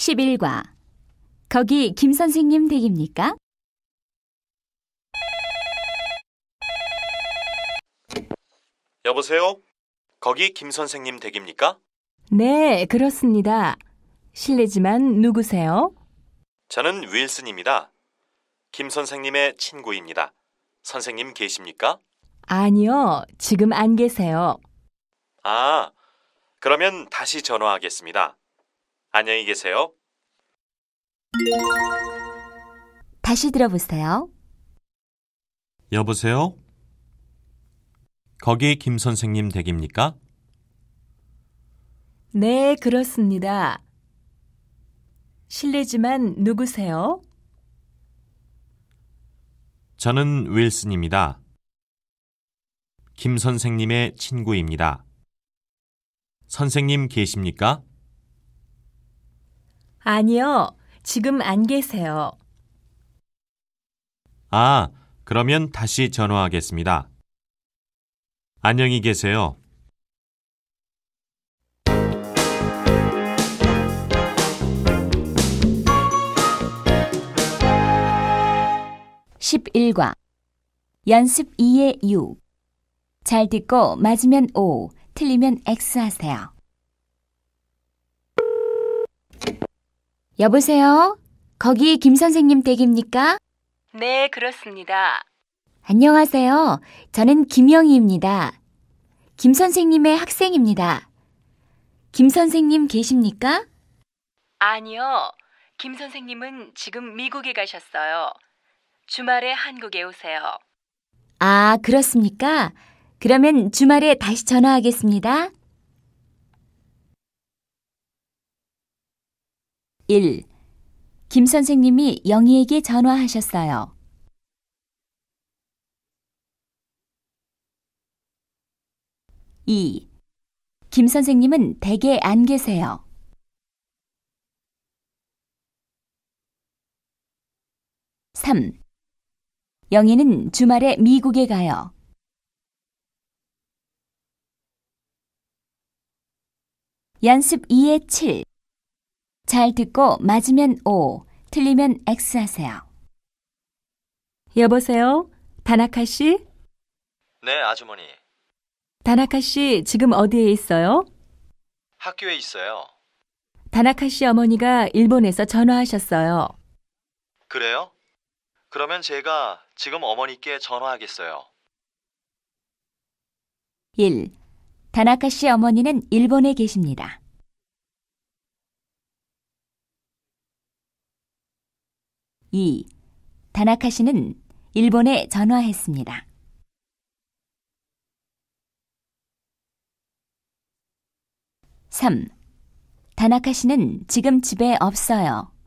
11과 거기 김 선생님 댁입니까? 여보세요? 거기 김 선생님 댁입니까? 네, 그렇습니다. 실례지만 누구세요? 저는 윌슨입니다. 김 선생님의 친구입니다. 선생님 계십니까? 아니요, 지금 안 계세요. 아, 그러면 다시 전화하겠습니다. 안녕히 계세요. 다시 들어보세요. 여보세요? 거기 김 선생님 댁입니까? 네, 그렇습니다. 실례지만 누구세요? 저는 윌슨입니다. 김 선생님의 친구입니다. 선생님 계십니까? 아니요, 지금 안 계세요. 아, 그러면 다시 전화하겠습니다. 안녕히 계세요. (11과) 연습 2의 6잘 듣고 맞으면 O, 틀리면 X 하세요. 여보세요? 거기 김 선생님 댁입니까? 네, 그렇습니다. 안녕하세요. 저는 김영희입니다. 김 선생님의 학생입니다. 김 선생님 계십니까? 아니요. 김 선생님은 지금 미국에 가셨어요. 주말에 한국에 오세요. 아, 그렇습니까? 그러면 주말에 다시 전화하겠습니다. 1. 김 선생님이 영희에게 전화하셨어요. 2. 김 선생님은 댁에 안 계세요. 3. 영희는 주말에 미국에 가요. 연습 2의 7. 잘 듣고 맞으면 O, 틀리면 X 하세요. 여보세요? 다나카 씨? 네, 아주머니. 다나카 씨, 지금 어디에 있어요? 학교에 있어요. 다나카 씨 어머니가 일본에서 전화하셨어요. 그래요? 그러면 제가 지금 어머니께 전화하겠어요. 1. 다나카 씨 어머니는 일본에 계십니다. 2. 다나카 씨는 일본에 전화했습니다. 3. 다나카 씨는 지금 집에 없어요.